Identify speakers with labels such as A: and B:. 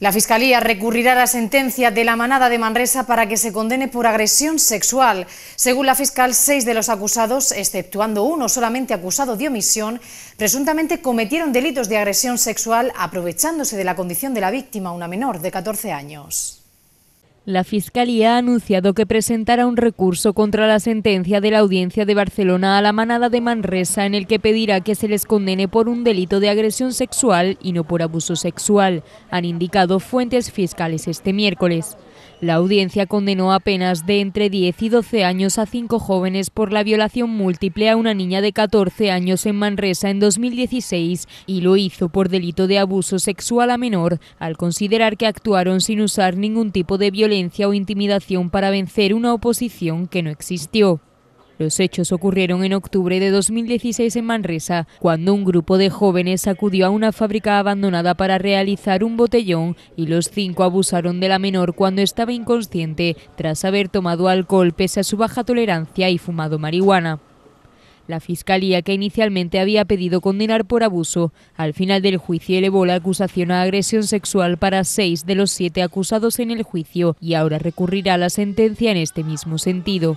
A: La Fiscalía recurrirá a la sentencia de la manada de Manresa para que se condene por agresión sexual. Según la fiscal, seis de los acusados, exceptuando uno solamente acusado de omisión, presuntamente cometieron delitos de agresión sexual aprovechándose de la condición de la víctima, una menor de 14 años.
B: La Fiscalía ha anunciado que presentará un recurso contra la sentencia de la Audiencia de Barcelona a la manada de Manresa en el que pedirá que se les condene por un delito de agresión sexual y no por abuso sexual, han indicado fuentes fiscales este miércoles. La audiencia condenó apenas de entre 10 y 12 años a cinco jóvenes por la violación múltiple a una niña de 14 años en Manresa en 2016 y lo hizo por delito de abuso sexual a menor, al considerar que actuaron sin usar ningún tipo de violencia o intimidación para vencer una oposición que no existió. Los hechos ocurrieron en octubre de 2016 en Manresa, cuando un grupo de jóvenes acudió a una fábrica abandonada para realizar un botellón y los cinco abusaron de la menor cuando estaba inconsciente tras haber tomado alcohol pese a su baja tolerancia y fumado marihuana. La fiscalía, que inicialmente había pedido condenar por abuso, al final del juicio elevó la acusación a agresión sexual para seis de los siete acusados en el juicio y ahora recurrirá a la sentencia en este mismo sentido.